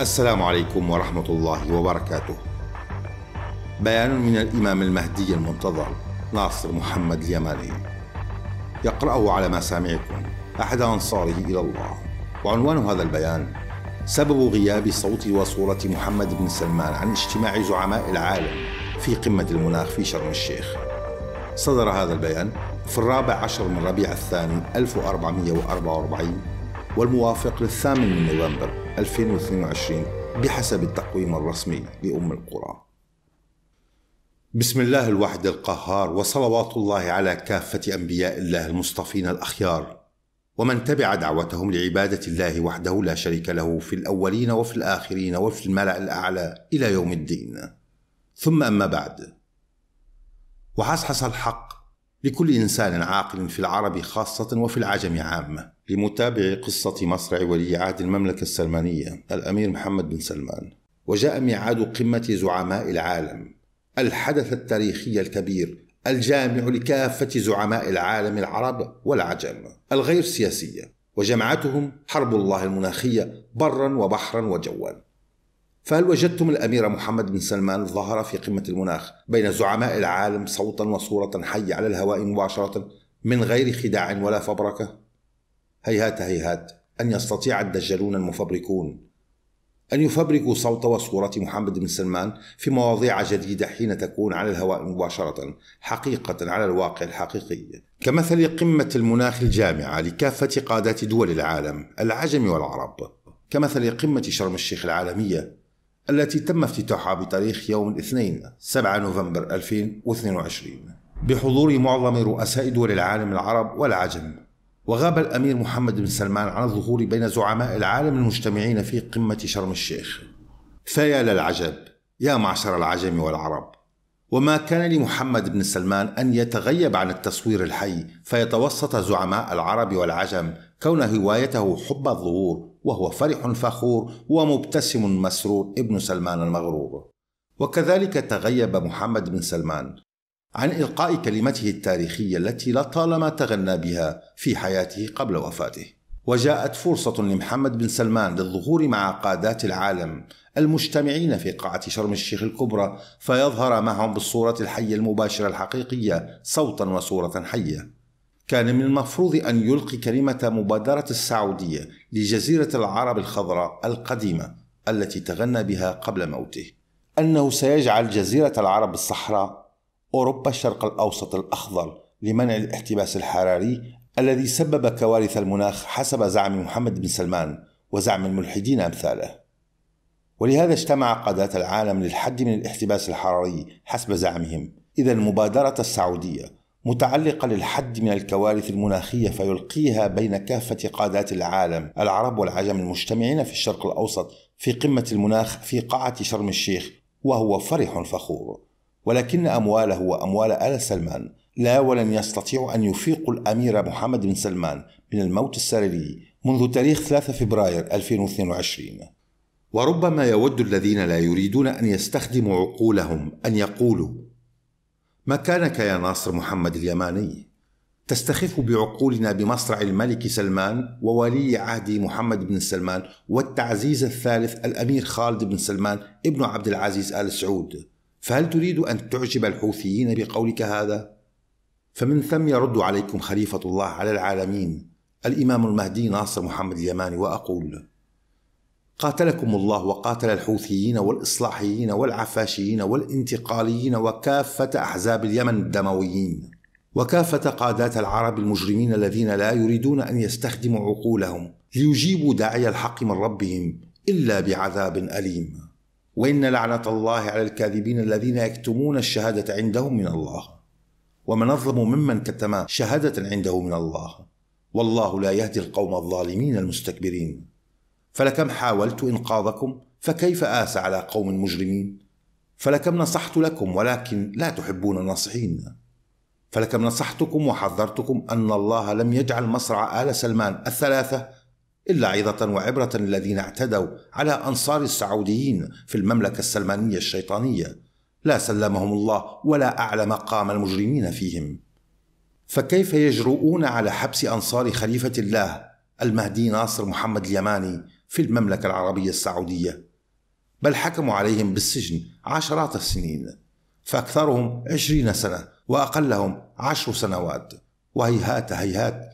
السلام عليكم ورحمة الله وبركاته. بيان من الإمام المهدي المنتظر ناصر محمد اليماني. يقرأه على مسامعكم أحد أنصاره إلى الله. وعنوان هذا البيان سبب غياب صوت وصورة محمد بن سلمان عن اجتماع زعماء العالم في قمة المناخ في شرم الشيخ. صدر هذا البيان في الرابع عشر من ربيع الثاني 1444 والموافق للثامن من نوفمبر 2022 بحسب التقويم الرسمي لأم القرى. بسم الله الواحد القهار وصلوات الله على كافة أنبياء الله المصطفين الأخيار ومن تبع دعوتهم لعبادة الله وحده لا شريك له في الأولين وفي الآخرين وفي الملأ الأعلى إلى يوم الدين. ثم أما بعد وحصحص الحق لكل إنسان عاقل في العرب خاصة وفي العجم عامة لمتابع قصة مصرع ولي عهد المملكة السلمانية الأمير محمد بن سلمان وجاء ميعاد قمة زعماء العالم الحدث التاريخي الكبير الجامع لكافة زعماء العالم العرب والعجم الغير سياسية وجمعتهم حرب الله المناخية برا وبحرا وجوا فهل وجدتم الأمير محمد بن سلمان ظهر في قمة المناخ بين زعماء العالم صوتا وصورة حية على الهواء مباشرة من غير خداع ولا فبركة؟ هيهات هيهات أن يستطيع الدجالون المفبركون أن يفبركوا صوت وصورة محمد بن سلمان في مواضيع جديدة حين تكون على الهواء مباشرة حقيقة على الواقع الحقيقي كمثل قمة المناخ الجامعة لكافة قادات دول العالم العجم والعرب كمثل قمة شرم الشيخ العالمية التي تم افتتاحها بتاريخ يوم الاثنين 7 نوفمبر 2022 بحضور معظم رؤساء دول العالم العرب والعجم وغاب الأمير محمد بن سلمان عن الظهور بين زعماء العالم المجتمعين في قمة شرم الشيخ فيا للعجب يا معشر العجم والعرب وما كان لمحمد بن سلمان أن يتغيب عن التصوير الحي فيتوسط زعماء العرب والعجم كون هوايته حب الظهور وهو فرح فخور ومبتسم مسرور ابن سلمان المغرور وكذلك تغيب محمد بن سلمان عن إلقاء كلمته التاريخية التي لطالما تغنى بها في حياته قبل وفاته وجاءت فرصة لمحمد بن سلمان للظهور مع قادات العالم المجتمعين في قاعة شرم الشيخ الكبرى فيظهر معهم بالصورة الحية المباشرة الحقيقية صوتا وصورة حية كان من المفروض أن يلقي كلمة مبادرة السعودية لجزيرة العرب الخضراء القديمة التي تغنى بها قبل موته أنه سيجعل جزيرة العرب الصحراء أوروبا الشرق الأوسط الأخضر لمنع الاحتباس الحراري الذي سبب كوارث المناخ حسب زعم محمد بن سلمان وزعم الملحدين أمثاله ولهذا اجتمع قادة العالم للحد من الاحتباس الحراري حسب زعمهم إذا مبادرة السعودية متعلقة للحد من الكوارث المناخية فيلقيها بين كافة قادات العالم العرب والعجم المجتمعين في الشرق الأوسط في قمة المناخ في قاعة شرم الشيخ وهو فرح فخور ولكن أمواله وأموال آل سلمان لا ولن يستطيع أن يفيق الأمير محمد بن سلمان من الموت السريري منذ تاريخ 3 فبراير 2022 وربما يود الذين لا يريدون أن يستخدموا عقولهم أن يقولوا مكانك يا ناصر محمد اليماني تستخف بعقولنا بمصرع الملك سلمان وولي عهد محمد بن سلمان والتعزيز الثالث الامير خالد بن سلمان ابن عبد العزيز ال سعود فهل تريد ان تعجب الحوثيين بقولك هذا فمن ثم يرد عليكم خليفه الله على العالمين الامام المهدي ناصر محمد اليماني واقول قاتلكم الله وقاتل الحوثيين والإصلاحيين والعفاشيين والانتقاليين وكافة أحزاب اليمن الدمويين وكافة قادات العرب المجرمين الذين لا يريدون أن يستخدموا عقولهم ليجيبوا داعي الحق من ربهم إلا بعذاب أليم وإن لعنة الله على الكاذبين الذين يكتمون الشهادة عندهم من الله ومن أظلم ممن كتم شهادة عنده من الله والله لا يهدي القوم الظالمين المستكبرين فلكم حاولت إنقاذكم فكيف اس على قوم مجرمين فلكم نصحت لكم ولكن لا تحبون الناصحين فلكم نصحتكم وحذرتكم أن الله لم يجعل مصرع آل سلمان الثلاثة إلا عظة وعبرة للذين اعتدوا على أنصار السعوديين في المملكة السلمانية الشيطانية لا سلمهم الله ولا أعلى مقام المجرمين فيهم فكيف يجرؤون على حبس أنصار خليفة الله المهدي ناصر محمد اليماني في المملكة العربية السعودية بل حكموا عليهم بالسجن عشرات السنين فأكثرهم عشرين سنة وأقلهم عشر سنوات وهيهات هيهات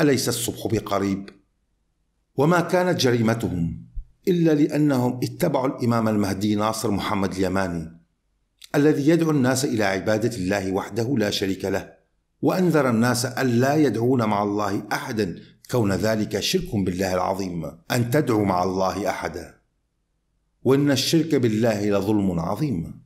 أليس الصبح بقريب وما كانت جريمتهم إلا لأنهم اتبعوا الإمام المهدي ناصر محمد اليماني الذي يدعو الناس إلى عبادة الله وحده لا شريك له وأنذر الناس ألا يدعون مع الله أحدا كون ذلك شرك بالله العظيم ان تدعو مع الله احدا وان الشرك بالله لظلم عظيم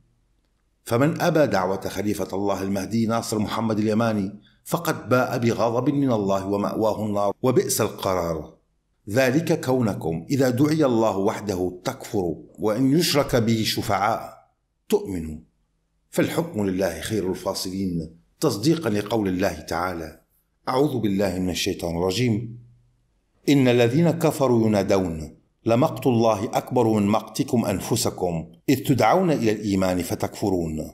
فمن ابى دعوه خليفه الله المهدي ناصر محمد اليماني فقد باء بغضب من الله وماواه النار وبئس القرار ذلك كونكم اذا دعي الله وحده تكفروا وان يشرك به شفعاء تؤمنوا فالحكم لله خير الفاصلين تصديقا لقول الله تعالى أعوذ بالله من الشيطان الرجيم إن الذين كفروا ينادون لمقت الله أكبر من مقتكم أنفسكم إذ تدعون إلى الإيمان فتكفرون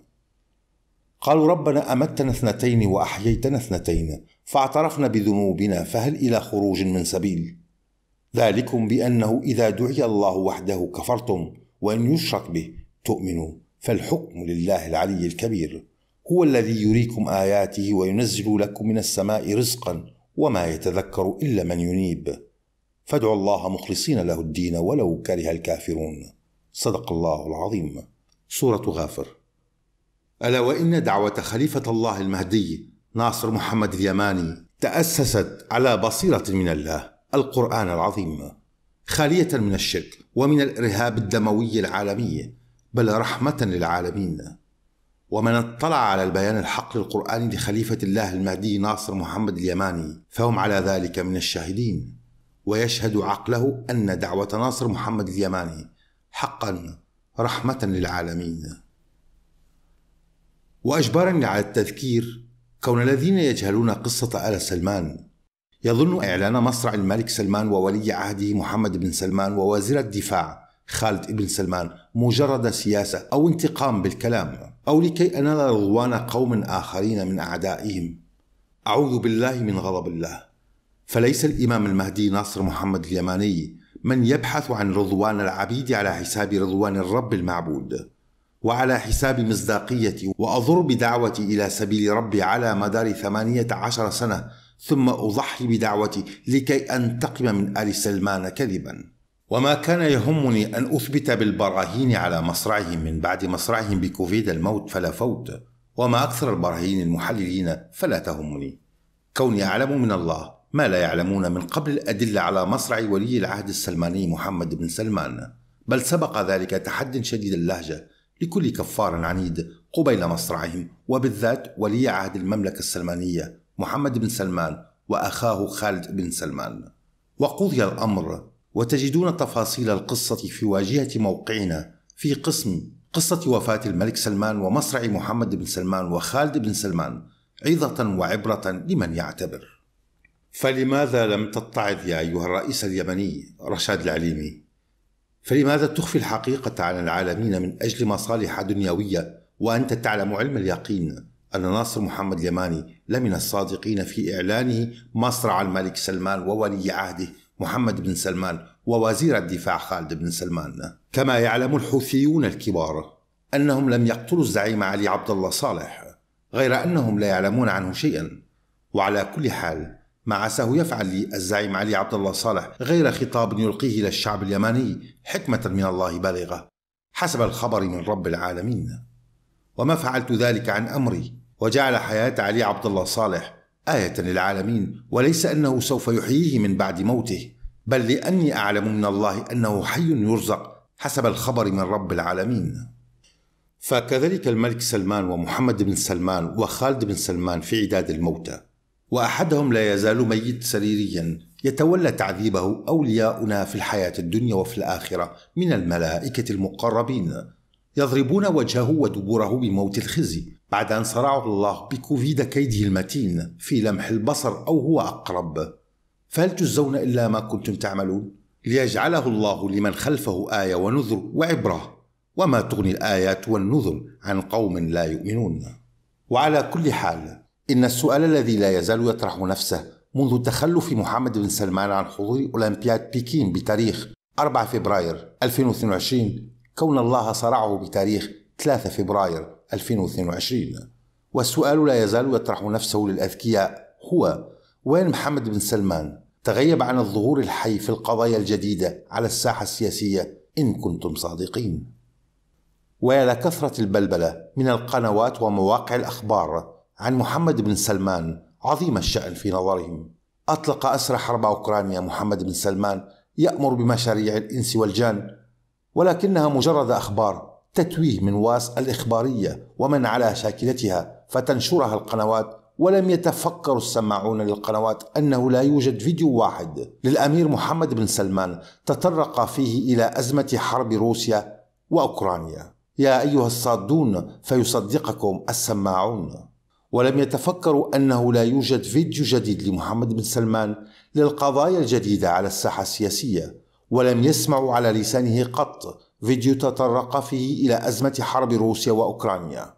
قالوا ربنا أمتنا اثنتين وأحييتنا اثنتين فاعترفنا بذنوبنا فهل إلى خروج من سبيل ذلكم بأنه إذا دعي الله وحده كفرتم وإن يشرك به تؤمنوا فالحكم لله العلي الكبير هو الذي يريكم آياته وينزل لكم من السماء رزقا وما يتذكر إلا من ينيب فادعوا الله مخلصين له الدين ولو كره الكافرون صدق الله العظيم سورة غافر ألا وإن دعوة خليفة الله المهدي ناصر محمد اليماني تأسست على بصيرة من الله القرآن العظيم خالية من الشرك ومن الإرهاب الدموي العالمي بل رحمة للعالمين ومن اطلع على البيان الحق القرآني لخليفة الله المهدي ناصر محمد اليماني فهم على ذلك من الشاهدين ويشهد عقله أن دعوة ناصر محمد اليماني حقا رحمة للعالمين وأجبرني على التذكير كون الذين يجهلون قصة آل سلمان يظن إعلان مصرع الملك سلمان وولي عهده محمد بن سلمان ووزير الدفاع خالد بن سلمان مجرد سياسة أو انتقام بالكلام أو لكي أنال رضوان قوم آخرين من أعدائهم أعوذ بالله من غضب الله فليس الإمام المهدي ناصر محمد اليماني من يبحث عن رضوان العبيد على حساب رضوان الرب المعبود وعلى حساب مصداقيتي وأضر بدعوتي إلى سبيل ربي على مدار ثمانية عشر سنة ثم أضحي بدعوتي لكي أنتقم من آل سلمان كذباً وما كان يهمني أن أثبت بالبراهين على مصرعهم من بعد مصرعهم بكوفيد الموت فلا فوت وما أكثر البراهين المحللين فلا تهمني كوني أعلم من الله ما لا يعلمون من قبل الأدلة على مصرع ولي العهد السلماني محمد بن سلمان بل سبق ذلك تحد شديد اللهجة لكل كفار عنيد قبيل مصرعهم وبالذات ولي عهد المملكة السلمانية محمد بن سلمان وأخاه خالد بن سلمان وقضي الأمر وتجدون تفاصيل القصة في واجهة موقعنا في قسم قصة وفاة الملك سلمان ومصرع محمد بن سلمان وخالد بن سلمان عظة وعبرة لمن يعتبر. فلماذا لم تتعظ يا أيها الرئيس اليمني رشاد العليمي؟ فلماذا تخفي الحقيقة عن العالمين من أجل مصالح دنيوية وأنت تعلم علم اليقين أن ناصر محمد اليماني لمن الصادقين في إعلانه مصرع الملك سلمان وولي عهده محمد بن سلمان ووزير الدفاع خالد بن سلمان كما يعلم الحوثيون الكبار أنهم لم يقتلوا الزعيم علي عبد الله صالح غير أنهم لا يعلمون عنه شيئا وعلى كل حال ما عساه يفعل لي الزعيم علي عبد الله صالح غير خطاب يلقيه للشعب اليماني حكمة من الله بالغة حسب الخبر من رب العالمين وما فعلت ذلك عن أمري وجعل حياة علي عبد الله صالح آية للعالمين وليس أنه سوف يحييه من بعد موته بل لأني أعلم من الله أنه حي يرزق حسب الخبر من رب العالمين فكذلك الملك سلمان ومحمد بن سلمان وخالد بن سلمان في عداد الموتى وأحدهم لا يزال ميت سريريا يتولى تعذيبه أولياؤنا في الحياة الدنيا وفي الآخرة من الملائكة المقربين يضربون وجهه ودبوره بموت الخزي بعد أن صرعه الله بكوفيد كيده المتين في لمح البصر أو هو أقرب فهل تجزون إلا ما كنتم تعملون ليجعله الله لمن خلفه آية ونذر وعبرة وما تغني الآيات والنذر عن قوم لا يؤمنون وعلى كل حال إن السؤال الذي لا يزال يطرح نفسه منذ تخلف محمد بن سلمان عن حضور أولمبياد بكين بتاريخ 4 فبراير 2022 كون الله صرعه بتاريخ 3 فبراير 2022 والسؤال لا يزال يطرح نفسه للأذكياء هو وين محمد بن سلمان تغيب عن الظهور الحي في القضايا الجديدة على الساحة السياسية إن كنتم صادقين ويا لكثرة البلبلة من القنوات ومواقع الأخبار عن محمد بن سلمان عظيم الشأن في نظرهم أطلق أسرى حرب أوكرانيا محمد بن سلمان يأمر بمشاريع الإنس والجان ولكنها مجرد أخبار تتويه من واس الإخبارية ومن على شاكلتها فتنشرها القنوات ولم يتفكر السماعون للقنوات أنه لا يوجد فيديو واحد للأمير محمد بن سلمان تطرق فيه إلى أزمة حرب روسيا وأوكرانيا يا أيها الصادون فيصدقكم السماعون ولم يتفكروا أنه لا يوجد فيديو جديد لمحمد بن سلمان للقضايا الجديدة على الساحة السياسية ولم يسمعوا على لسانه قط فيديو تطرق فيه إلى أزمة حرب روسيا وأوكرانيا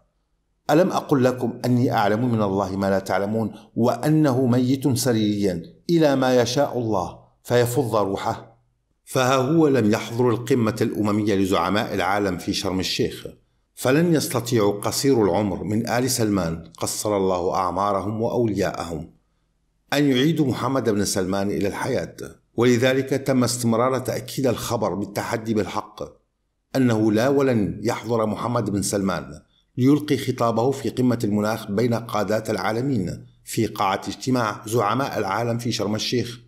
ألم أقل لكم أني أعلم من الله ما لا تعلمون وأنه ميت سريريا إلى ما يشاء الله فيفض روحه فها هو لم يحضر القمة الأممية لزعماء العالم في شرم الشيخ فلن يستطيع قصير العمر من آل سلمان قصر الله أعمارهم وأولياءهم أن يعيدوا محمد بن سلمان إلى الحياة ولذلك تم استمرار تأكيد الخبر بالتحدي بالحق أنه لا ولن يحضر محمد بن سلمان ليلقي خطابه في قمة المناخ بين قادات العالمين في قاعة اجتماع زعماء العالم في شرم الشيخ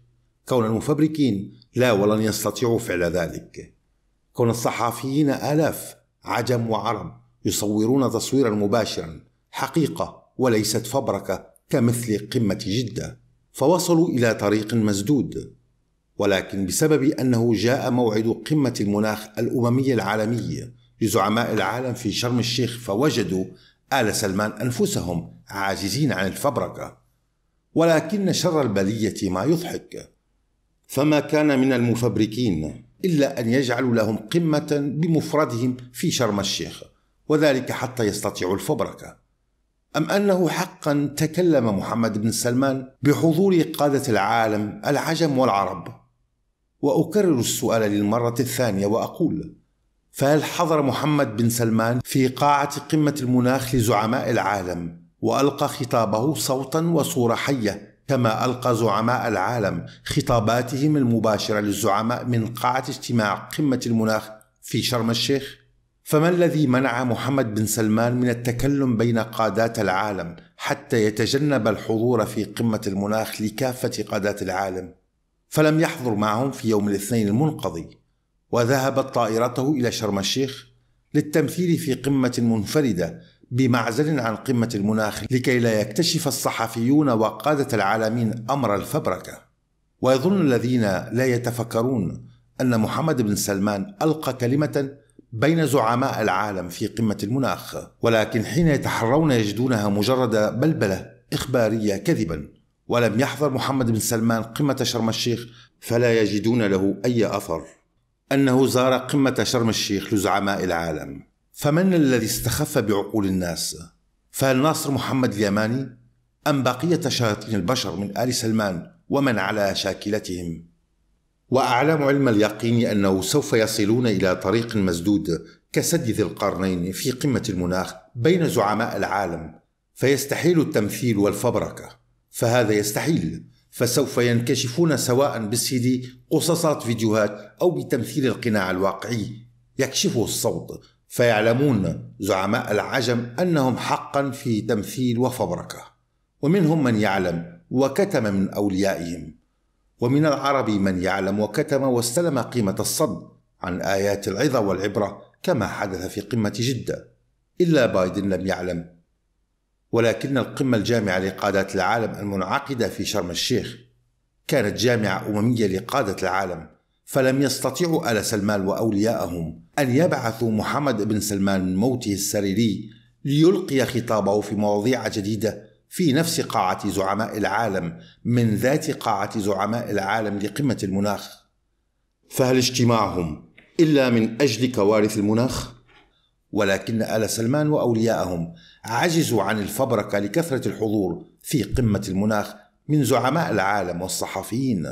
كون المفبركين لا ولن يستطيعوا فعل ذلك كون الصحفيين آلاف عجم وعرب يصورون تصويرا مباشرا حقيقة وليست فبركة كمثل قمة جدة فوصلوا إلى طريق مسدود ولكن بسبب أنه جاء موعد قمة المناخ الأممية العالمية لزعماء العالم في شرم الشيخ فوجدوا آل سلمان أنفسهم عاجزين عن الفبركة ولكن شر البلية ما يضحك فما كان من المفبركين إلا أن يجعلوا لهم قمة بمفردهم في شرم الشيخ وذلك حتى يستطيعوا الفبركة أم أنه حقا تكلم محمد بن سلمان بحضور قادة العالم العجم والعرب واكرر السؤال للمره الثانيه واقول فهل حضر محمد بن سلمان في قاعه قمه المناخ لزعماء العالم والقى خطابه صوتا وصوره حيه كما القى زعماء العالم خطاباتهم المباشره للزعماء من قاعه اجتماع قمه المناخ في شرم الشيخ فما الذي منع محمد بن سلمان من التكلم بين قادات العالم حتى يتجنب الحضور في قمه المناخ لكافه قادات العالم فلم يحضر معهم في يوم الاثنين المنقضي وذهبت طائرته إلى شرم الشيخ للتمثيل في قمة منفردة بمعزل عن قمة المناخ لكي لا يكتشف الصحفيون وقادة العالمين أمر الفبركة ويظن الذين لا يتفكرون أن محمد بن سلمان ألقى كلمة بين زعماء العالم في قمة المناخ ولكن حين يتحرون يجدونها مجرد بلبلة إخبارية كذبا ولم يحضر محمد بن سلمان قمة شرم الشيخ فلا يجدون له أي أثر أنه زار قمة شرم الشيخ لزعماء العالم فمن الذي استخف بعقول الناس؟ فهل ناصر محمد اليماني؟ أم بقية شياطين البشر من آل سلمان ومن على شاكلتهم؟ وأعلم علم اليقين أنه سوف يصلون إلى طريق مسدود كسد ذي القرنين في قمة المناخ بين زعماء العالم فيستحيل التمثيل والفبركه فهذا يستحيل فسوف ينكشفون سواء بالسي دي قصصات فيديوهات أو بتمثيل القناع الواقعي يكشفه الصوت فيعلمون زعماء العجم أنهم حقا في تمثيل وفبركة ومنهم من يعلم وكتم من أوليائهم ومن العرب من يعلم وكتم واستلم قيمة الصد عن آيات العظة والعبرة كما حدث في قمة جدة إلا بايدن لم يعلم ولكن القمة الجامعة لقادة العالم المنعقدة في شرم الشيخ كانت جامعة أممية لقادة العالم فلم يستطيعوا آل سلمان وأولياءهم أن يبعثوا محمد بن سلمان من موته السريري ليلقي خطابه في مواضيع جديدة في نفس قاعة زعماء العالم من ذات قاعة زعماء العالم لقمة المناخ فهل اجتماعهم إلا من أجل كوارث المناخ؟ ولكن آل سلمان وأولياءهم عجزوا عن الفبركة لكثرة الحضور في قمة المناخ من زعماء العالم والصحفيين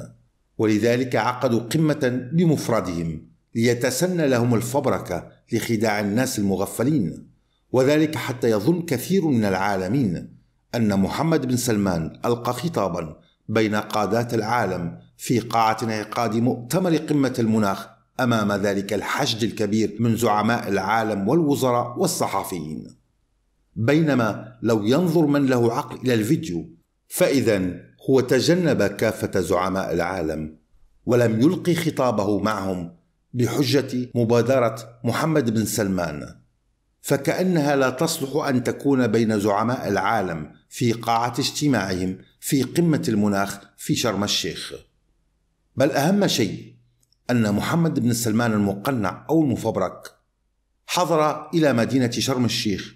ولذلك عقدوا قمة بمفردهم ليتسنى لهم الفبركة لخداع الناس المغفلين وذلك حتى يظن كثير من العالمين أن محمد بن سلمان ألقى خطابا بين قادات العالم في قاعة انعقاد مؤتمر قمة المناخ امام ذلك الحشد الكبير من زعماء العالم والوزراء والصحفيين بينما لو ينظر من له عقل الى الفيديو فاذا هو تجنب كافه زعماء العالم ولم يلقي خطابه معهم بحجه مبادره محمد بن سلمان فكانها لا تصلح ان تكون بين زعماء العالم في قاعه اجتماعهم في قمه المناخ في شرم الشيخ بل اهم شيء أن محمد بن سلمان المقنع أو المفبرك حضر إلى مدينة شرم الشيخ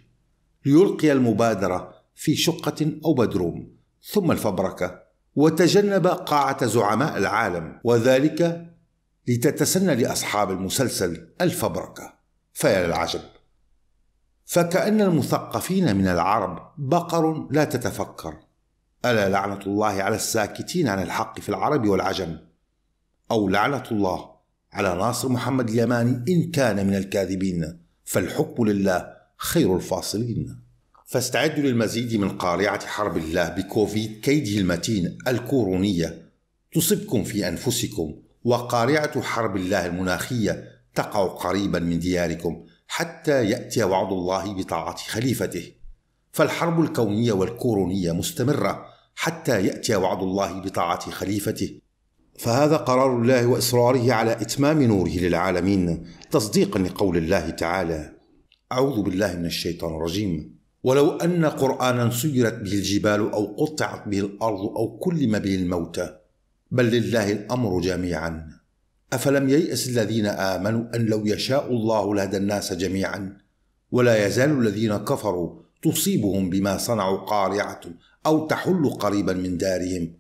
ليلقي المبادرة في شقة أو بدروم ثم الفبركة وتجنب قاعة زعماء العالم وذلك لتتسنى لأصحاب المسلسل الفبركة فيا للعجب فكأن المثقفين من العرب بقر لا تتفكر ألا لعنة الله على الساكتين عن الحق في العرب والعجم أو لعنة الله على ناصر محمد اليماني إن كان من الكاذبين فالحكم لله خير الفاصلين فاستعدوا للمزيد من قارعة حرب الله بكوفيد كيده المتين الكورونية تصبكم في أنفسكم وقارعة حرب الله المناخية تقع قريبا من دياركم حتى يأتي وعد الله بطاعة خليفته فالحرب الكونية والكورونية مستمرة حتى يأتي وعد الله بطاعة خليفته فهذا قرار الله واصراره على اتمام نوره للعالمين تصديقا لقول الله تعالى اعوذ بالله من الشيطان الرجيم ولو ان قرانا سيرت به الجبال او قطعت به الارض او كلم به الموتى بل لله الامر جميعا افلم يياس الذين امنوا ان لو يشاء الله لهدى الناس جميعا ولا يزال الذين كفروا تصيبهم بما صنعوا قارعه او تحل قريبا من دارهم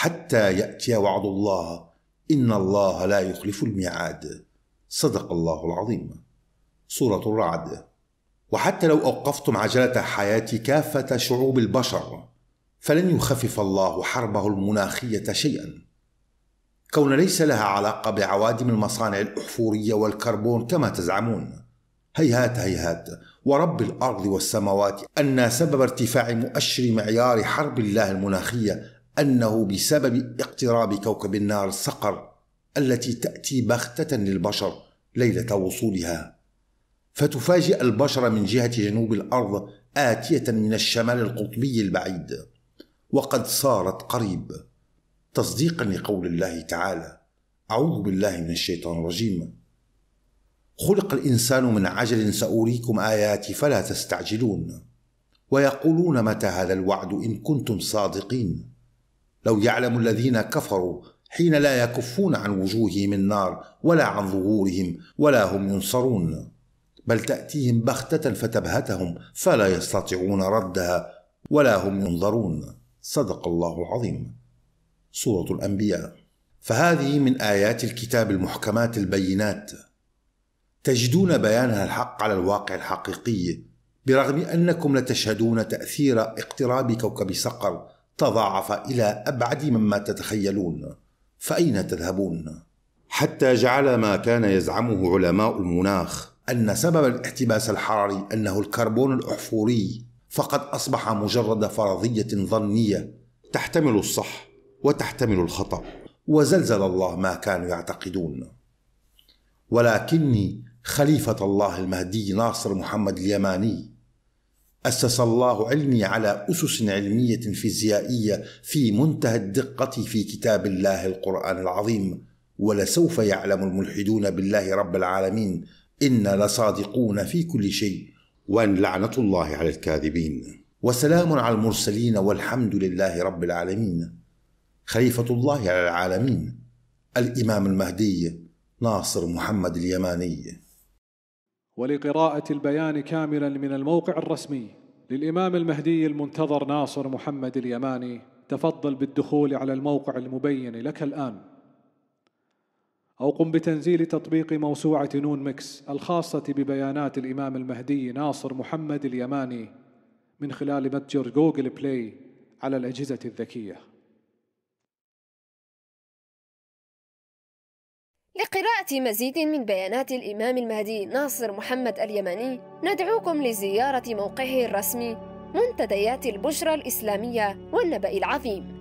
حتى ياتي وعد الله ان الله لا يخلف الميعاد صدق الله العظيم سوره الرعد وحتى لو اوقفتم عجله حياه كافه شعوب البشر فلن يخفف الله حربه المناخيه شيئا كون ليس لها علاقه بعوادم المصانع الاحفوريه والكربون كما تزعمون هيهات هيهات ورب الارض والسماوات ان سبب ارتفاع مؤشر معيار حرب الله المناخيه أنه بسبب اقتراب كوكب النار صقر التي تأتي بغتة للبشر ليلة وصولها فتفاجئ البشر من جهة جنوب الأرض آتية من الشمال القطبي البعيد وقد صارت قريب تصديقا لقول الله تعالى أعوذ بالله من الشيطان الرجيم خلق الإنسان من عجل سأريكم آياتي فلا تستعجلون ويقولون متى هذا الوعد إن كنتم صادقين لو يعلم الذين كفروا حين لا يكفون عن وجوههم النار ولا عن ظهورهم ولا هم ينصرون بل تأتيهم بختة فتبهتهم فلا يستطيعون ردها ولا هم ينظرون صدق الله العظيم سورة الأنبياء فهذه من آيات الكتاب المحكمات البينات تجدون بيانها الحق على الواقع الحقيقي برغم أنكم لتشهدون تأثير اقتراب كوكب صقر تضاعف الى ابعد مما تتخيلون فاين تذهبون حتى جعل ما كان يزعمه علماء المناخ ان سبب الاحتباس الحراري انه الكربون الاحفوري فقد اصبح مجرد فرضيه ظنيه تحتمل الصح وتحتمل الخطا وزلزل الله ما كانوا يعتقدون ولكني خليفه الله المهدي ناصر محمد اليماني أسس الله علمي على أسس علمية فيزيائية في منتهى الدقة في كتاب الله القرآن العظيم ولسوف يعلم الملحدون بالله رب العالمين إنا لصادقون في كل شيء وأن لعنة الله على الكاذبين وسلام على المرسلين والحمد لله رب العالمين خليفة الله على العالمين الإمام المهدي ناصر محمد اليماني ولقراءة البيان كاملا من الموقع الرسمي للإمام المهدي المنتظر ناصر محمد اليماني تفضل بالدخول على الموقع المبين لك الآن أو قم بتنزيل تطبيق موسوعة نون مكس الخاصة ببيانات الإمام المهدي ناصر محمد اليماني من خلال متجر جوجل بلاي على الأجهزة الذكية لقراءة مزيد من بيانات الإمام المهدي ناصر محمد اليماني ندعوكم لزيارة موقعه الرسمي منتديات البشرى الإسلامية والنبأ العظيم